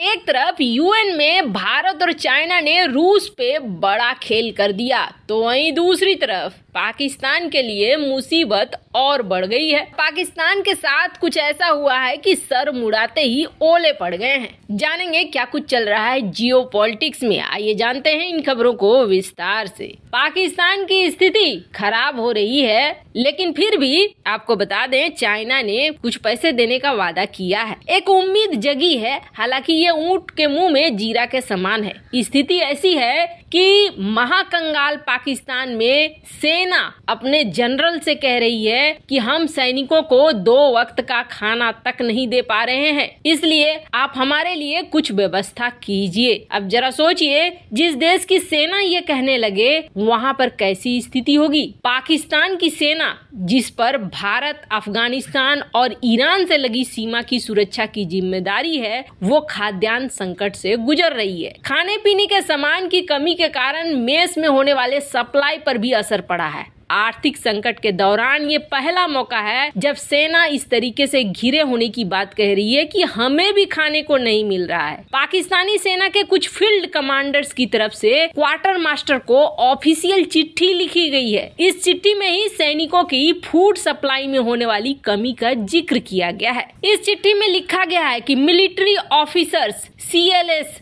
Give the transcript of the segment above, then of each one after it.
एक तरफ यूएन में भारत और चाइना ने रूस पे बड़ा खेल कर दिया तो वहीं दूसरी तरफ पाकिस्तान के लिए मुसीबत और बढ़ गई है पाकिस्तान के साथ कुछ ऐसा हुआ है कि सर मुड़ाते ही ओले पड़ गए हैं जानेंगे क्या कुछ चल रहा है जियो पॉलिटिक्स में आइए जानते हैं इन खबरों को विस्तार से पाकिस्तान की स्थिति खराब हो रही है लेकिन फिर भी आपको बता दें चाइना ने कुछ पैसे देने का वादा किया है एक उम्मीद जगी है हालांकि ये ऊंट के मुंह में जीरा के समान है स्थिति ऐसी है कि महाकंगाल पाकिस्तान में सेना अपने जनरल से कह रही है कि हम सैनिकों को दो वक्त का खाना तक नहीं दे पा रहे हैं इसलिए आप हमारे लिए कुछ व्यवस्था कीजिए अब जरा सोचिए जिस देश की सेना ये कहने लगे वहाँ पर कैसी स्थिति होगी पाकिस्तान की सेना जिस पर भारत अफगानिस्तान और ईरान से लगी सीमा की सुरक्षा की जिम्मेदारी है वो खाद खाद्यान्न संकट से गुजर रही है खाने पीने के सामान की कमी के कारण मेस में होने वाले सप्लाई पर भी असर पड़ा है आर्थिक संकट के दौरान ये पहला मौका है जब सेना इस तरीके से घिरे होने की बात कह रही है कि हमें भी खाने को नहीं मिल रहा है पाकिस्तानी सेना के कुछ फील्ड कमांडर्स की तरफ से क्वार्टर मास्टर को ऑफिशियल चिट्ठी लिखी गई है इस चिट्ठी में ही सैनिकों की फूड सप्लाई में होने वाली कमी का जिक्र किया गया है इस चिट्ठी में लिखा गया है की मिलिट्री ऑफिसर्स सी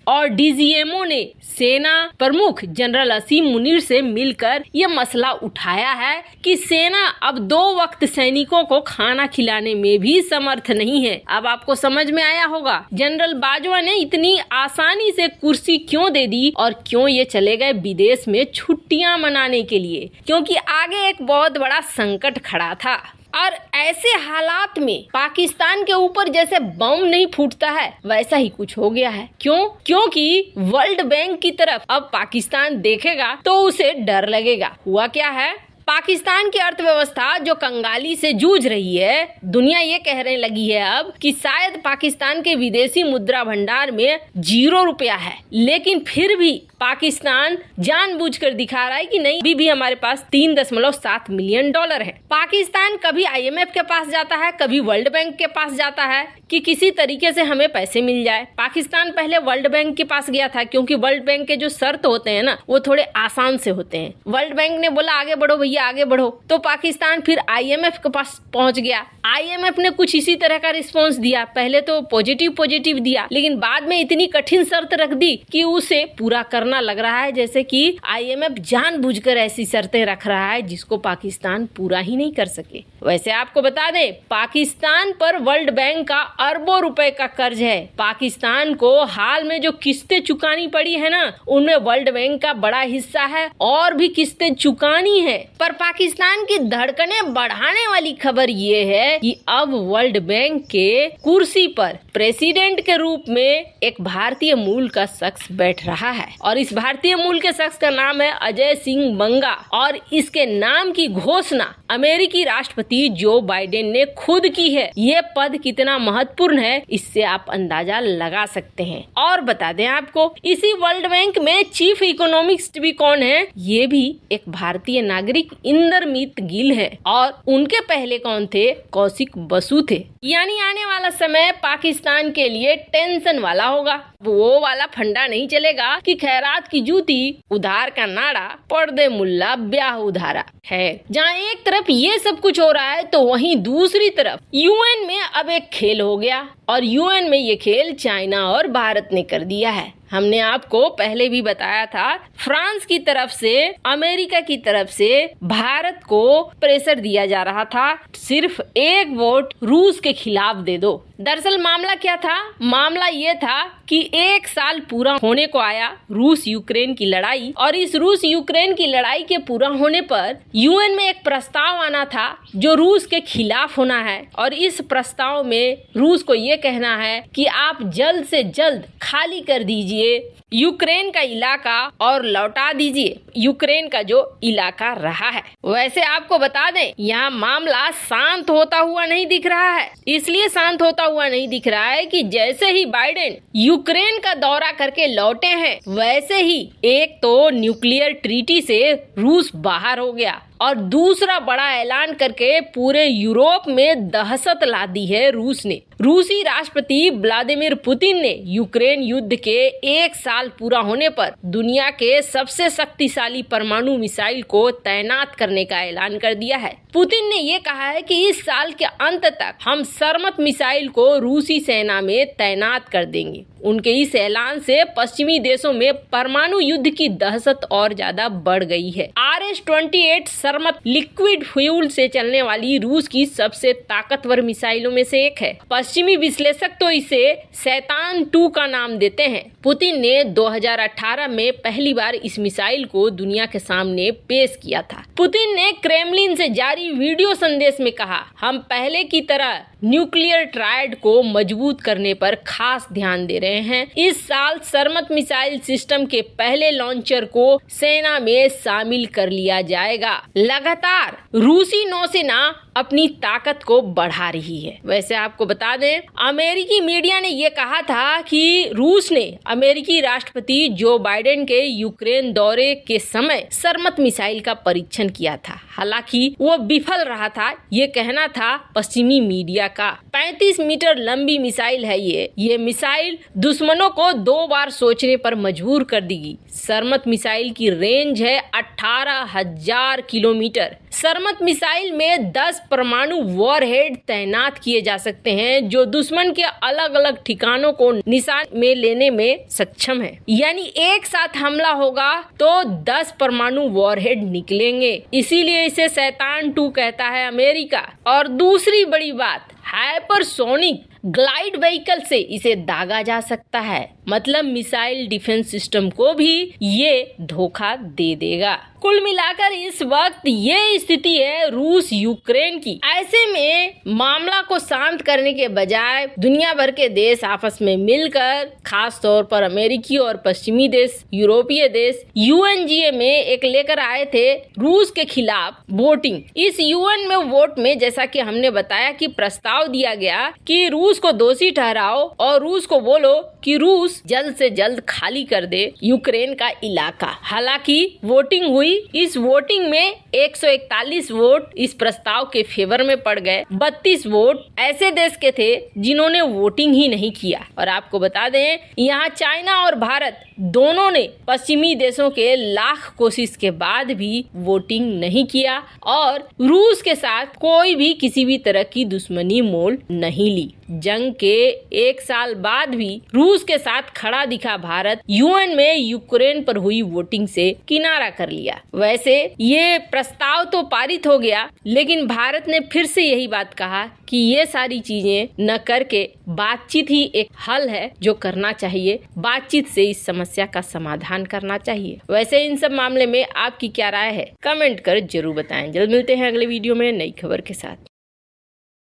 और डी ने सेना प्रमुख जनरल असीम मुनीर से मिलकर ये मसला उठाया बताया है कि सेना अब दो वक्त सैनिकों को खाना खिलाने में भी समर्थ नहीं है अब आपको समझ में आया होगा जनरल बाजवा ने इतनी आसानी से कुर्सी क्यों दे दी और क्यों ये चले गए विदेश में छुट्टियां मनाने के लिए क्योंकि आगे एक बहुत बड़ा संकट खड़ा था और ऐसे हालात में पाकिस्तान के ऊपर जैसे बम नहीं फूटता है वैसा ही कुछ हो गया है क्यों क्योंकि वर्ल्ड बैंक की तरफ अब पाकिस्तान देखेगा तो उसे डर लगेगा हुआ क्या है पाकिस्तान की अर्थव्यवस्था जो कंगाली से जूझ रही है दुनिया ये कहने लगी है अब कि शायद पाकिस्तान के विदेशी मुद्रा भंडार में जीरो रुपया है लेकिन फिर भी पाकिस्तान जानबूझकर दिखा रहा है कि नहीं अभी भी हमारे पास तीन दशमलव सात मिलियन डॉलर है पाकिस्तान कभी आईएमएफ के पास जाता है कभी वर्ल्ड बैंक के पास जाता है कि किसी तरीके से हमें पैसे मिल जाए पाकिस्तान पहले वर्ल्ड बैंक के पास गया था क्योंकि वर्ल्ड बैंक के जो शर्त होते हैं ना वो थोड़े आसान से होते हैं वर्ल्ड बैंक ने बोला आगे बढ़ो भैया भैया आगे बढ़ो तो पाकिस्तान फिर आईएमएफ के पास पहुंच गया आईएमएफ ने कुछ इसी तरह का रिस्पॉन्स दिया पहले तो पॉजिटिव पॉजिटिव दिया लेकिन बाद में इतनी कठिन शर्त रख दी कि उसे पूरा करना लग रहा है जैसे कि आईएमएफ जानबूझकर ऐसी शर्तें रख रहा है जिसको पाकिस्तान पूरा ही नहीं कर सके वैसे आपको बता दें पाकिस्तान पर वर्ल्ड बैंक का अरबों रुपए का कर्ज है पाकिस्तान को हाल में जो किस्तें चुकानी पड़ी है ना उनमें वर्ल्ड बैंक का बड़ा हिस्सा है और भी किस्तें चुकानी है पर पाकिस्तान की धड़कने बढ़ाने वाली खबर ये है कि अब वर्ल्ड बैंक के कुर्सी पर प्रेसिडेंट के रूप में एक भारतीय मूल का शख्स बैठ रहा है और इस भारतीय मूल के शख्स का नाम है अजय सिंह बंगा और इसके नाम की घोषणा अमेरिकी राष्ट्रपति जो बाइडेन ने खुद की है ये पद कितना महत्वपूर्ण है इससे आप अंदाजा लगा सकते हैं और बता दें आपको इसी वर्ल्ड बैंक में चीफ इकोनॉमिस्ट भी कौन है ये भी एक भारतीय नागरिक इंद्रमीत गिल है और उनके पहले कौन थे कौशिक बसु थे यानी आने वाला समय पाकिस्तान के लिए टेंशन वाला होगा वो वाला फंडा नहीं चलेगा कि खैरात की जूती उधार का नाड़ा पर्दे मुल्ला ब्याह उधारा है जहाँ एक तरफ ये सब कुछ हो रहा है तो वहीं दूसरी तरफ यूएन में अब एक खेल हो गया और यूएन में ये खेल चाइना और भारत ने कर दिया है हमने आपको पहले भी बताया था फ्रांस की तरफ से अमेरिका की तरफ से भारत को प्रेशर दिया जा रहा था सिर्फ एक वोट रूस के खिलाफ दे दो दरअसल मामला क्या था मामला ये था कि एक साल पूरा होने को आया रूस यूक्रेन की लड़ाई और इस रूस यूक्रेन की लड़ाई के पूरा होने पर यूएन में एक प्रस्ताव आना था जो रूस के खिलाफ होना है और इस प्रस्ताव में रूस को ये कहना है कि आप जल्द से जल्द खाली कर दीजिए यूक्रेन का इलाका और लौटा दीजिए यूक्रेन का जो इलाका रहा है वैसे आपको बता दें यहाँ मामला शांत होता हुआ नहीं दिख रहा है इसलिए शांत होता हुआ नहीं दिख रहा है कि जैसे ही बाइडेन यूक्रेन का दौरा करके लौटे हैं वैसे ही एक तो न्यूक्लियर ट्रीटी से रूस बाहर हो गया और दूसरा बड़ा ऐलान करके पूरे यूरोप में दहशत ला दी है रूस ने रूसी राष्ट्रपति व्लादिमीर पुतिन ने यूक्रेन युद्ध के एक साल पूरा होने पर दुनिया के सबसे शक्तिशाली परमाणु मिसाइल को तैनात करने का ऐलान कर दिया है पुतिन ने ये कहा है कि इस साल के अंत तक हम सरमत मिसाइल को रूसी सेना में तैनात कर देंगे उनके इस ऐलान से पश्चिमी देशों में परमाणु युद्ध की दहशत और ज्यादा बढ़ गई है R S twenty eight Sarmat liquid fuel से चलने वाली रूस की सबसे ताकतवर मिसाइलों में से एक है पश्चिमी विश्लेषक तो इसे सैतान टू का नाम देते हैं पुतिन ने 2018 में पहली बार इस मिसाइल को दुनिया के सामने पेश किया था पुतिन ने क्रेमलिन से जारी वीडियो संदेश में कहा हम पहले की तरह न्यूक्लियर ट्रायड को मजबूत करने पर खास ध्यान दे रहे हैं इस साल सरमत मिसाइल सिस्टम के पहले लॉन्चर को सेना में शामिल कर लिया जाएगा लगातार रूसी नौसेना अपनी ताकत को बढ़ा रही है वैसे आपको बता दें अमेरिकी मीडिया ने यह कहा था कि रूस ने अमेरिकी राष्ट्रपति जो बाइडेन के यूक्रेन दौरे के समय सरमत मिसाइल का परीक्षण किया था हालांकि वो विफल रहा था ये कहना था पश्चिमी मीडिया का 35 मीटर लंबी मिसाइल है ये ये मिसाइल दुश्मनों को दो बार सोचने पर मजबूर कर देगी सरमत मिसाइल की रेंज है अठारह हजार किलोमीटर सरमत मिसाइल में 10 परमाणु वॉरहेड तैनात किए जा सकते हैं जो दुश्मन के अलग अलग ठिकानों को निशान में लेने में सक्षम है यानी एक साथ हमला होगा तो 10 परमाणु वॉरहेड निकलेंगे इसीलिए इसे सैतान टू कहता है अमेरिका और दूसरी बड़ी बात हाइपरसोनिक ग्लाइड व्हीकल से इसे दागा जा सकता है मतलब मिसाइल डिफेंस सिस्टम को भी ये धोखा दे देगा कुल मिलाकर इस वक्त ये स्थिति है रूस यूक्रेन की ऐसे में मामला को शांत करने के बजाय दुनिया भर के देश आपस में मिलकर खास तौर पर अमेरिकी और पश्चिमी देश यूरोपीय देश यूएनजीए में एक लेकर आए थे रूस के खिलाफ वोटिंग इस यूएन में वोट में जैसा कि हमने बताया कि प्रस्ताव दिया गया कि रूस को दोषी ठहराओ और रूस को बोलो कि रूस जल्द से जल्द खाली कर दे यूक्रेन का इलाका हालांकि वोटिंग हुई इस वोटिंग में 141 वोट इस प्रस्ताव के फेवर में पड़ गए 32 वोट ऐसे देश के थे जिन्होंने वोटिंग ही नहीं किया और आपको बता दें यहाँ चाइना और भारत दोनों ने पश्चिमी देशों के लाख कोशिश के बाद भी वोटिंग नहीं किया और रूस के साथ कोई भी किसी भी तरह की दुश्मनी मोल नहीं ली जंग के एक साल बाद भी रूस के साथ खड़ा दिखा भारत यूएन में यूक्रेन पर हुई वोटिंग से किनारा कर लिया वैसे ये प्रस्ताव तो पारित हो गया लेकिन भारत ने फिर से यही बात कहा कि ये सारी चीजें न करके बातचीत ही एक हल है जो करना चाहिए बातचीत से इस समस्या का समाधान करना चाहिए वैसे इन सब मामले में आपकी क्या राय है कमेंट कर जरूर बताएं जल्द मिलते हैं अगले वीडियो में नई खबर के साथ